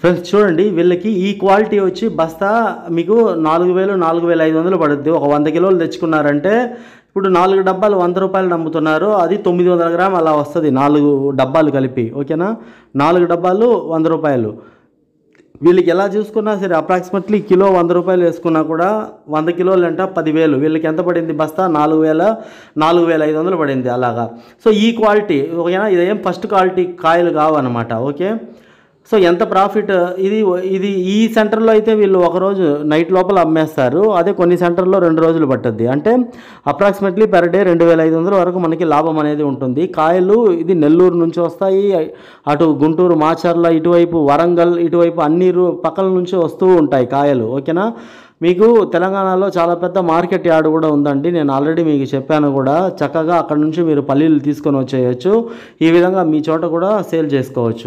friends చూడండి వీళ్ళకి ఈ క్వాలిటీ వచ్చి బస్తా మీకు నాలుగు వేలు నాలుగు వేల ఐదు వందలు పడుద్ది ఒక వంద కిలోలు తెచ్చుకున్నారంటే ఇప్పుడు నాలుగు డబ్బాలు వంద రూపాయలు నమ్ముతున్నారు అది తొమ్మిది వందల గ్రామ్ అలా వస్తుంది నాలుగు డబ్బాలు కలిపి ఓకేనా నాలుగు డబ్బాలు వంద రూపాయలు వీళ్ళకి ఎలా చూసుకున్నా సరే అప్రాక్సిమేట్లీ కిలో వంద రూపాయలు వేసుకున్నా కూడా వంద కిలోలు అంట పదివేలు వీళ్ళకి ఎంత పడింది బస్తా నాలుగు వేల నాలుగు వేల ఐదు వందలు పడింది అలాగా సో ఈ క్వాలిటీ ఓకేనా ఇదేం ఫస్ట్ క్వాలిటీ కాయలు అనమాట ఓకే సో ఎంత ప్రాఫిట్ ఇది ఇది ఈ సెంటర్లో అయితే వీళ్ళు ఒకరోజు నైట్ లోపల అమ్మేస్తారు అదే కొన్ని సెంటర్లో రెండు రోజులు పట్టద్ది అంటే అప్రాక్సిమేట్లీ పెర్ డే రెండు వేల ఐదు వందల వరకు మనకి లాభం అనేది ఉంటుంది కాయలు ఇది నెల్లూరు నుంచి వస్తాయి అటు గుంటూరు మాచర్ల ఇటువైపు వరంగల్ ఇటువైపు అన్ని పక్కల నుంచి వస్తూ ఉంటాయి కాయలు ఓకేనా మీకు తెలంగాణలో చాలా పెద్ద మార్కెట్ యార్డ్ కూడా ఉందండి నేను ఆల్రెడీ మీకు చెప్పాను కూడా చక్కగా అక్కడ నుంచి మీరు పల్లీలు తీసుకొని వచ్చేయచ్చు ఈ విధంగా మీ చోట కూడా సేల్ చేసుకోవచ్చు